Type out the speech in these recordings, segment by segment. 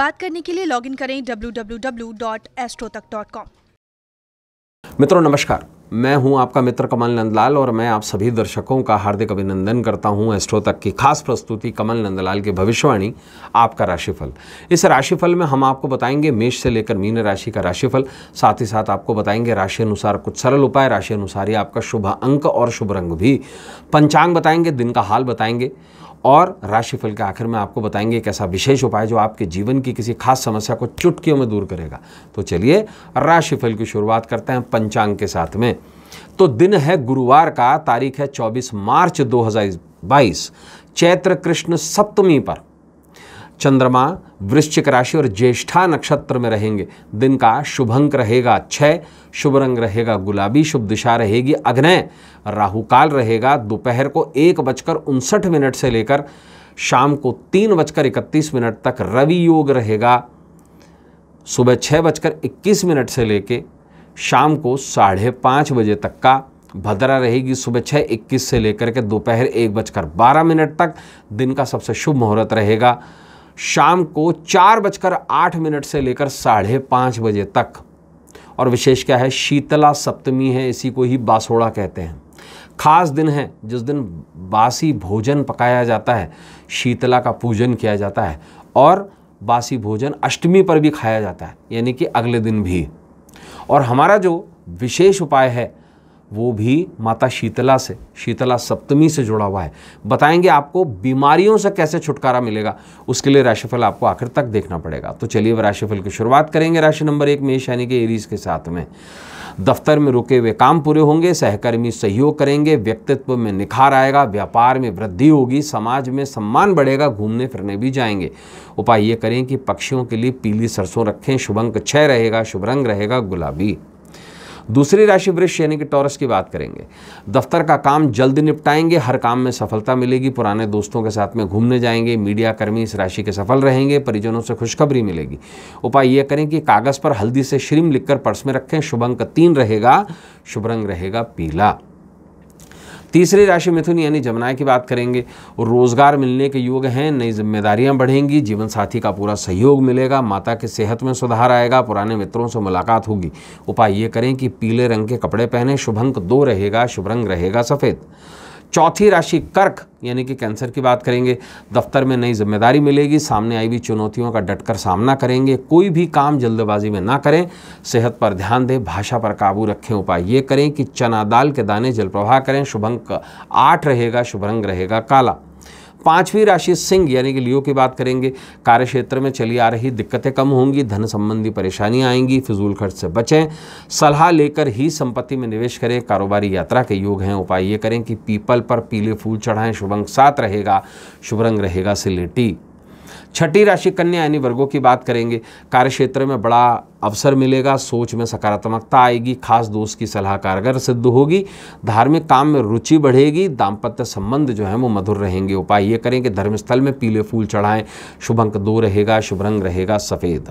बात करने के लिए लॉगिन करें www.astrotak.com मित्रों नमस्कार मैं हूं आपका मित्र कमल नंदलाल और मैं आप सभी दर्शकों का हार्दिक अभिनंदन करता हूं एस्ट्रो तक की खास प्रस्तुति कमल नंदलाल की भविष्यवाणी आपका राशिफल इस राशिफल में हम आपको बताएंगे मेष से लेकर मीन राशि का राशिफल साथ ही साथ आपको बताएंगे राशि अनुसार कुछ सरल उपाय राशि अनुसार ही आपका शुभ अंक और शुभ रंग भी पंचांग बताएंगे दिन का हाल बताएंगे और राशिफल के आखिर में आपको बताएंगे एक ऐसा विशेष उपाय जो आपके जीवन की किसी खास समस्या को चुटकियों में दूर करेगा तो चलिए राशिफल की शुरुआत करते हैं पंचांग के साथ में तो दिन है गुरुवार का तारीख है 24 मार्च 2022 चैत्र कृष्ण सप्तमी पर चंद्रमा वृश्चिक राशि और ज्येष्ठा नक्षत्र में रहेंगे दिन का शुभ अंक रहेगा छः शुभ रंग रहेगा गुलाबी शुभ दिशा रहेगी अग्नय राहु काल रहेगा दोपहर को एक बजकर उनसठ मिनट से लेकर शाम को तीन बजकर इकतीस मिनट तक रवि योग रहेगा सुबह छः बजकर इक्कीस मिनट से लेकर शाम को साढ़े पाँच बजे तक का भद्रा रहेगी सुबह छः इक्कीस से लेकर के दोपहर एक बजकर बारह मिनट तक दिन का सबसे शुभ मुहूर्त रहेगा शाम को चार बजकर आठ मिनट से लेकर साढ़े पाँच बजे तक और विशेष क्या है शीतला सप्तमी है इसी को ही बासोड़ा कहते हैं खास दिन है जिस दिन बासी भोजन पकाया जाता है शीतला का पूजन किया जाता है और बासी भोजन अष्टमी पर भी खाया जाता है यानी कि अगले दिन भी और हमारा जो विशेष उपाय है वो भी माता शीतला से शीतला सप्तमी से जुड़ा हुआ है बताएंगे आपको बीमारियों से कैसे छुटकारा मिलेगा उसके लिए राशिफल आपको आखिर तक देखना पड़ेगा तो चलिए राशिफल की शुरुआत करेंगे राशि नंबर एक मेष यानी कि एरीज के साथ में दफ्तर में रुके हुए काम पूरे होंगे सहकर्मी सहयोग करेंगे व्यक्तित्व में निखार आएगा व्यापार में वृद्धि होगी समाज में सम्मान बढ़ेगा घूमने फिरने भी जाएंगे उपाय ये करें कि पक्षियों के लिए पीली सरसों रखें शुभ अंक छः रहेगा शुभ रंग रहेगा गुलाबी दूसरी राशि वृक्ष यानी कि टॉरस की बात करेंगे दफ्तर का काम जल्द निपटाएंगे हर काम में सफलता मिलेगी पुराने दोस्तों के साथ में घूमने जाएंगे मीडिया कर्मी इस राशि के सफल रहेंगे परिजनों से खुशखबरी मिलेगी उपाय ये करें कि कागज़ पर हल्दी से श्रीम लिखकर पर्स में रखें शुभ अंक तीन रहेगा शुभ रंग रहेगा पीला तीसरी राशि मिथुन यानी जमुना की बात करेंगे रोज़गार मिलने के योग हैं नई जिम्मेदारियां बढ़ेंगी जीवन साथी का पूरा सहयोग मिलेगा माता की सेहत में सुधार आएगा पुराने मित्रों से मुलाकात होगी उपाय ये करें कि पीले रंग के कपड़े पहने शुभ अंक दो रहेगा शुभ रंग रहेगा सफ़ेद चौथी राशि कर्क यानी कि कैंसर की बात करेंगे दफ्तर में नई जिम्मेदारी मिलेगी सामने आई हुई चुनौतियों का डटकर सामना करेंगे कोई भी काम जल्दबाजी में ना करें सेहत पर ध्यान दें भाषा पर काबू रखें उपाय ये करें कि चना दाल के दाने जलप्रवाह करें शुभ अंक आठ रहेगा शुभ रंग रहेगा काला पांचवी राशि सिंह यानी कि लियो की बात करेंगे कार्य क्षेत्र में चली आ रही दिक्कतें कम होंगी धन संबंधी परेशानियाँ आएंगी फिजूल खर्च से बचें सलाह लेकर ही संपत्ति में निवेश करें कारोबारी यात्रा के योग हैं उपाय ये करें कि पीपल पर पीले फूल चढ़ाएं शुभ अंक सात रहेगा शुभ रंग रहेगा सिलेटी छठी राशि कन्या यानी वर्गों की बात करेंगे कार्यक्षेत्र में बड़ा अवसर मिलेगा सोच में सकारात्मकता आएगी खास दोस्त की सलाह कारगर सिद्ध होगी धार्मिक काम में रुचि बढ़ेगी दाम्पत्य संबंध जो है वो मधुर रहेंगे उपाय ये करें कि धर्मस्थल में पीले फूल चढ़ाएं शुभ अंक दो रहेगा शुभ रंग रहेगा सफ़ेद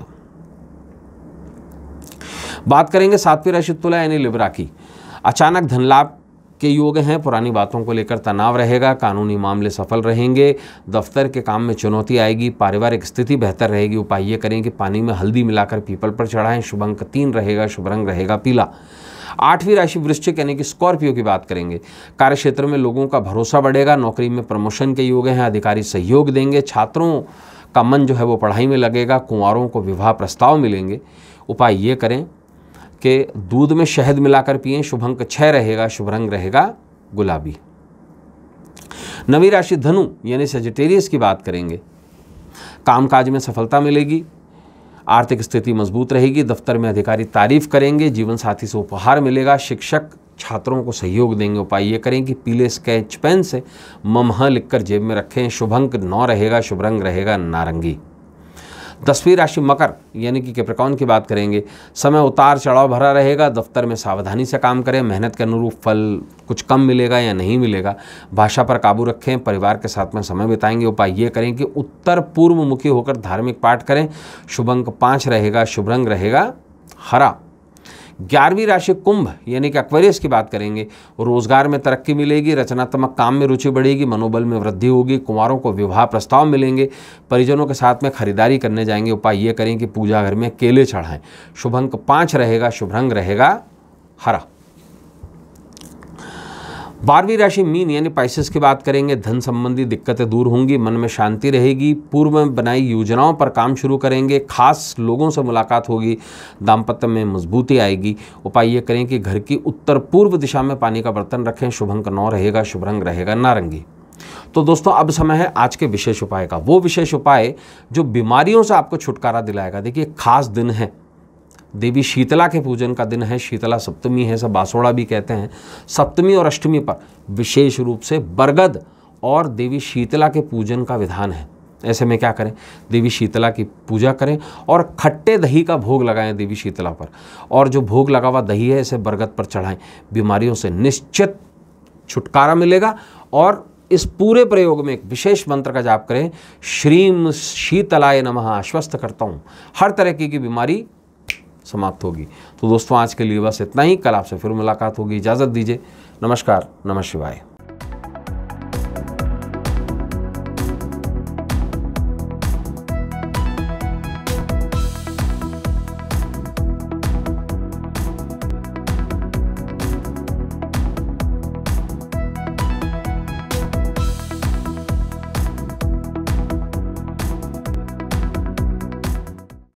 बात करेंगे सातवीं राशि तुला यानी लिब्रा की अचानक धन लाभ के योग हैं पुरानी बातों को लेकर तनाव रहेगा कानूनी मामले सफल रहेंगे दफ्तर के काम में चुनौती आएगी पारिवारिक स्थिति बेहतर रहेगी उपाय ये करें कि पानी में हल्दी मिलाकर पीपल पर चढ़ाएं शुभ अंक तीन रहेगा शुभ रंग रहेगा पीला आठवीं राशि वृश्चिक यानी कि स्कॉर्पियो की बात करेंगे कार्य क्षेत्र में लोगों का भरोसा बढ़ेगा नौकरी में प्रमोशन के योग हैं अधिकारी सहयोग देंगे छात्रों का मन जो है वो पढ़ाई में लगेगा कुंवरों को विवाह प्रस्ताव मिलेंगे उपाय ये करें कि दूध में शहद मिलाकर पिएं शुभ अंक छः रहेगा शुभ रंग रहेगा गुलाबी नवी राशि धनु यानी सेजिटेरियस की बात करेंगे कामकाज में सफलता मिलेगी आर्थिक स्थिति मजबूत रहेगी दफ्तर में अधिकारी तारीफ करेंगे जीवन साथी से उपहार मिलेगा शिक्षक छात्रों को सहयोग देंगे उपाय ये करें कि पीले स्केच पेन से ममह लिखकर जेब में रखें शुभ अंक नौ रहेगा शुभ रंग रहेगा नारंगी दसवीं राशि मकर यानी कि कैप्रिकॉन की बात करेंगे समय उतार चढ़ाव भरा रहेगा दफ्तर में सावधानी से काम करें मेहनत के अनुरूप फल कुछ कम मिलेगा या नहीं मिलेगा भाषा पर काबू रखें परिवार के साथ में समय बिताएंगे उपाय ये करें कि उत्तर पूर्व मुखी होकर धार्मिक पाठ करें शुभ अंक पाँच रहेगा शुभ रंग रहेगा हरा ग्यारहवीं राशि कुंभ यानी कि एक्वेरियस की बात करेंगे रोजगार में तरक्की मिलेगी रचनात्मक काम में रुचि बढ़ेगी मनोबल में वृद्धि होगी कुमारों को विवाह प्रस्ताव मिलेंगे परिजनों के साथ में खरीदारी करने जाएंगे उपाय ये करें कि पूजा घर में केले चढ़ाएं शुभ अंक पाँच रहेगा शुभ रंग रहेगा हरा बारहवीं राशि मीन यानी पाइसिस की बात करेंगे धन संबंधी दिक्कतें दूर होंगी मन में शांति रहेगी पूर्व में बनाई योजनाओं पर काम शुरू करेंगे खास लोगों से मुलाकात होगी दाम्पत्य में मजबूती आएगी उपाय ये करें कि घर की उत्तर पूर्व दिशा में पानी का बर्तन रखें शुभ अंक नौ रहेगा शुभ रंग रहेगा नारंगी तो दोस्तों अब समय है आज के विशेष उपाय का वो विशेष उपाय जो बीमारियों से आपको छुटकारा दिलाएगा देखिए खास दिन है देवी शीतला के पूजन का दिन है शीतला सप्तमी है सब बासोड़ा भी कहते हैं सप्तमी और अष्टमी पर विशेष रूप से बरगद और देवी शीतला के पूजन का विधान है ऐसे में क्या करें देवी शीतला की पूजा करें और खट्टे दही का भोग लगाएं देवी शीतला पर और जो भोग लगा हुआ दही है इसे बरगद पर चढ़ाएं बीमारियों से निश्चित छुटकारा मिलेगा और इस पूरे प्रयोग में एक विशेष मंत्र का जाप करें श्रीम शीतलाय नमः आश्वस्त करता हूँ हर तरह की बीमारी समाप्त होगी तो दोस्तों आज के लिए बस इतना ही कल आपसे फिर मुलाकात होगी इजाज़त दीजिए नमस्कार नमः शिवाय